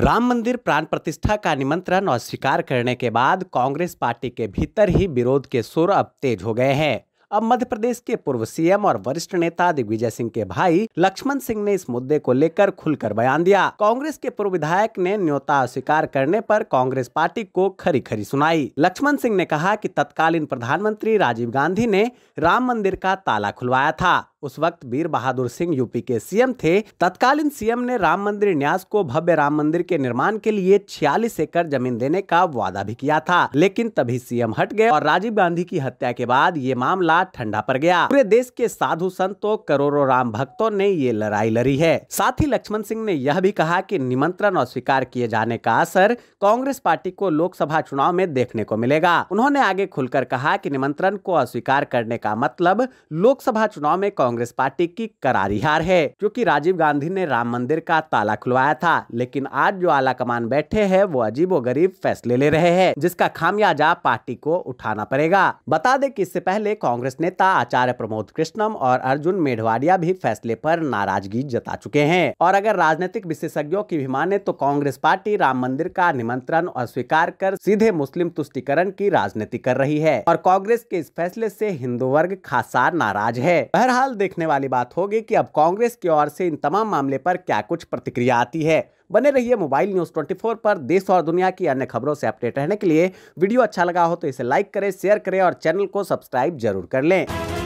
राम मंदिर प्राण प्रतिष्ठा का निमंत्रण अस्वीकार करने के बाद कांग्रेस पार्टी के भीतर ही विरोध के सुर अब तेज हो गए हैं अब मध्य प्रदेश के पूर्व सीएम और वरिष्ठ नेता दिग्विजय सिंह के भाई लक्ष्मण सिंह ने इस मुद्दे को लेकर खुलकर बयान दिया कांग्रेस के पूर्व विधायक ने न्योता स्वीकार करने पर कांग्रेस पार्टी को खरी खरी सुनाई लक्ष्मण सिंह ने कहा कि तत्कालीन प्रधानमंत्री राजीव गांधी ने राम मंदिर का ताला खुलवाया था उस वक्त वीर बहादुर सिंह यूपी के सीएम थे तत्कालीन सीएम ने राम मंदिर न्यास को भव्य राम मंदिर के निर्माण के लिए छियालीस एकड़ जमीन देने का वादा भी किया था लेकिन तभी सीएम हट गए और राजीव गांधी की हत्या के बाद ये मामला ठंडा पड़ गया पूरे देश के साधु संतों करोड़ों राम भक्तों ने ये लड़ाई लड़ी है साथ ही लक्ष्मण सिंह ने यह भी कहा की निमंत्रण और स्वीकार किए जाने का असर कांग्रेस पार्टी को लोकसभा चुनाव में देखने को मिलेगा उन्होंने आगे खुलकर कहा की निमंत्रण को अस्वीकार करने का मतलब लोकसभा चुनाव में कांग्रेस पार्टी की करारी हार है क्योंकि राजीव गांधी ने राम मंदिर का ताला खुलवाया था लेकिन आज जो आला कमान बैठे है वो अजीबो गरीब फैसले ले रहे हैं जिसका खामियाजा पार्टी को उठाना पड़ेगा बता दे की इससे पहले कांग्रेस नेता आचार्य प्रमोद कृष्णम और अर्जुन मेढवाड़िया भी फैसले आरोप नाराजगी जता चुके हैं और अगर राजनीतिक विशेषज्ञों की भी माने तो कांग्रेस पार्टी राम मंदिर का निमंत्रण अस्वीकार कर सीधे मुस्लिम तुष्टिकरण की राजनीति कर रही है और कांग्रेस के इस फैसले से हिंदू वर्ग खासा नाराज है बहरहाल देखने वाली बात होगी कि अब कांग्रेस की ओर से इन तमाम मामले पर क्या कुछ प्रतिक्रिया आती है बने रहिए मोबाइल न्यूज़ 24 पर देश और दुनिया की अन्य खबरों से अपडेट रहने के लिए वीडियो अच्छा लगा हो तो इसे लाइक करें शेयर करें और चैनल को सब्सक्राइब जरूर कर लें